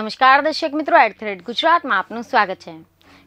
નમસ્કાર દર્શક મિત્રો એડ થ્રેડ ગુજરાતમાં આપનું સ્વાગત છે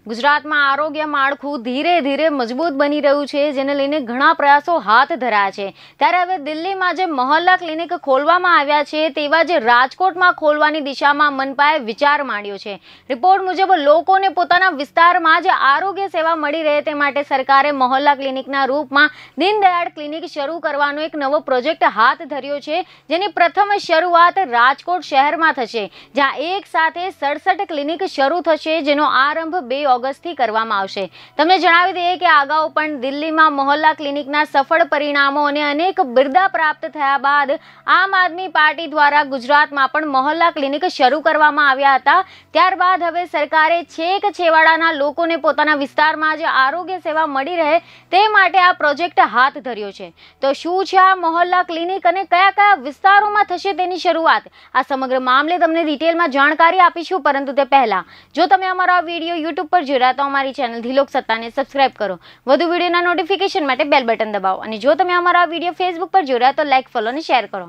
ગુજરાતમાં આરોગ્ય માળખું ધીરે ધીરે મજબૂત બની રહ્યું છે જેને લઈને ઘણા પ્રયાસો હાથ ધરાયા છે ત્યારે હવે દિલ્હીમાં જે મહોલ્લા ક્લિનિક ખોલવામાં આવ્યા છે તેવા જે રાજકોટમાં ખોલવાની દિશામાં મનપાએ વિચાર માંડ્યો છે રિપોર્ટ મુજબ લોકોને પોતાના વિસ્તારમાં જ આરોગ્ય સેવા મળી રહે તે માટે સરકારે મહોલ્લા ક્લિનિકના રૂપમાં દીનદયાળ ક્લિનિક શરૂ કરવાનો એક નવો પ્રોજેક્ટ હાથ ધર્યો છે જેની પ્રથમ શરૂઆત રાજકોટ શહેરમાં થશે જ્યાં એક સાથે સડસઠ ક્લિનિક શરૂ થશે જેનો આરંભ બે ઓગસ્ટથી કરવામાં આવશે તમને જણાવી દઈએ કે અગાઉ પણ દિલ્હીમાં મોહલ્લા ક્લિનિકના સફળ પરિણામો અને અનેક બિરદા પ્રાપ્ત થયા બાદ આમ આદમી પાર્ટી દ્વારા ગુજરાતમાં પણ મોહલ્લા ક્લિનિક શરૂ કરવામાં આવ્યા હતા ત્યારબાદ હવે સરકારે છેક છેવાડાના લોકોને પોતાના વિસ્તારમાં જે આરોગ્ય સેવા મળી રહે તે માટે આ પ્રોજેક્ટ હાથ ધર્યો છે તો શું છે આ મોહલ્લા ક્લિનિક અને કયા કયા વિસ્તારોમાં થશે તેની શરૂઆત આ સમગ્ર મામલે તમને ડિટેલમાં જાણકારી આપીશું પરંતુ તે પહેલાં જો તમે અમારો આ વિડીયો યુટ્યુબ પર પર તો અમારી ચેનલ ધીલોક સત્તાને સબસ્ક્રાઇબ કરો વધુ વિડીયોના નોટિફિકેશન માટે બેલ બટન દબાવો અને જો તમે અમારા આ વિડીયો ફેસબુક પર જોઈ તો લાઇક ફોલો અને શેર કરો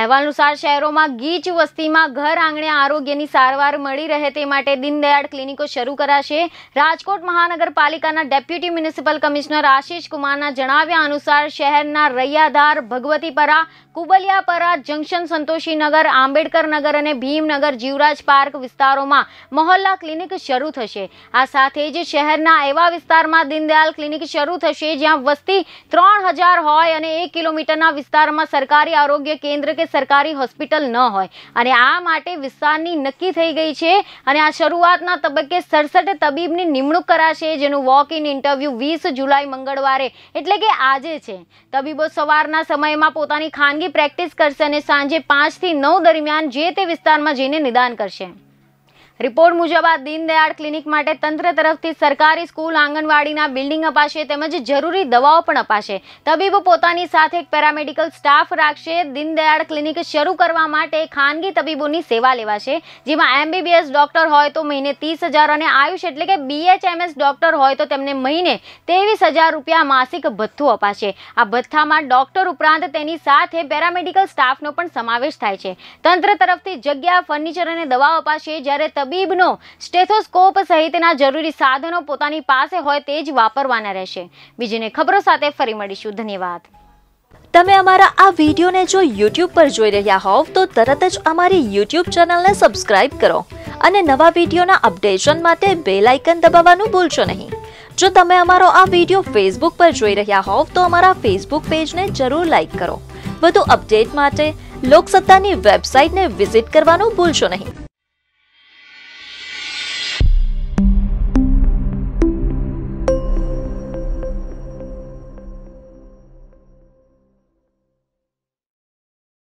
અહેવાલ અનુસાર શહેરોમાં ગીચ વસ્તીમાં ઘર આંગણે આરોગ્યની સારવાર મળી રહે તે માટે દીનદયાળ ક્લિનિકો શરૂ કરાશે રાજકોટ મહાનગરપાલિકાના ડેપ્યુટી મ્યુનિસિપલ કમિશનર આશિષ કુમારના જણાવ્યા અનુસાર શહેરના રૈયાધાર ભગવતીપરા કુબલિયાપરા જંકશન સંતોષીનગર આંબેડકરનગર અને ભીમનગર જીવરાજ પાર્ક વિસ્તારોમાં મહોલ્લા ક્લિનિક શરૂ થશે આ સાથે જ શહેરના એવા વિસ્તારમાં દીનદયાળ ક્લિનિક શરૂ થશે જ્યાં વસ્તી ત્રણ હોય અને એક કિલોમીટરના વિસ્તારમાં સરકારી આરોગ્ય કેન્દ્ર કે સરકારી હોસ્પિટલ ન હોય અને આ માટે વિસ્તારની નક્કી થઈ ગઈ છે અને આ શરૂઆતના તબક્કે સડસઠ તબીબની નિમણૂક કરાશે જેનું વોક ઇન ઇન્ટરવ્યૂ વીસ જુલાઈ મંગળવારે એટલે કે આજે છે તબીબો સવારના સમયમાં પોતાની ખાનગી પ્રેક્ટિસ કરશે અને સાંજે પાંચથી નવ દરમિયાન જે તે વિસ્તારમાં જઈને નિદાન કરશે રિપોર્ટ મુજબ આ દીનદયાળ ક્લિનિક માટે તંત્ર તરફથી સરકારી સ્કૂલ આંગણવાડીના બિલ્ડિંગ અપાશે તેમજ જરૂરી દવાઓ પણ અપાશે તબીબો પોતાની સાથે એક પેરામેડિકલ સ્ટાફ રાખશે દીનદયાળ ક્લિનિક શરૂ કરવા માટે ખાનગી તબીબોની સેવા લેવાશે જેમાં એમબીબીએસ ડોક્ટર હોય તો મહિને ત્રીસ હજાર અને આયુષ એટલે કે બીએચએમએસ ડોક્ટર હોય તો તેમને મહિને ત્રેવીસ હજાર રૂપિયા માસિક ભથ્થું અપાશે આ ભથ્થામાં ડોક્ટર ઉપરાંત તેની સાથે પેરામેડિકલ સ્ટાફનો પણ સમાવેશ થાય છે તંત્ર તરફથી જગ્યા ફર્નિચર અને દવાઓ અપાશે જ્યારે તબીબ તબીબનો સ્ટેથોસ્કોપ સહિતના જરૂરી સાધનો પોતાની પાસે હોય તે જ વાપરવાના રહેશે બીજીને ખબરો સાથે ફરી મળીશું ધન્યવાદ તમે અમારા આ વિડીયોને જો યુટ્યુબ પર જોઈ રહ્યા હોવ તો તરત જ અમારી યુટ્યુબ ચેનલને સબસ્ક્રાઇબ કરો અને નવા વિડીયોના અપડેશન માટે બેલ આઇકન દબાવવાનું ભૂલશો નહીં જો તમે અમારો આ વિડીયો ફેસબુક પર જોઈ રહ્યા હોવ તો અમારા ફેસબુક પેજને જરૂર લાઇક કરો વધુ અપડેટ માટે લોકસત્તાની વેબસાઇટને વિઝિટ કરવાનું ભૂલશો નહીં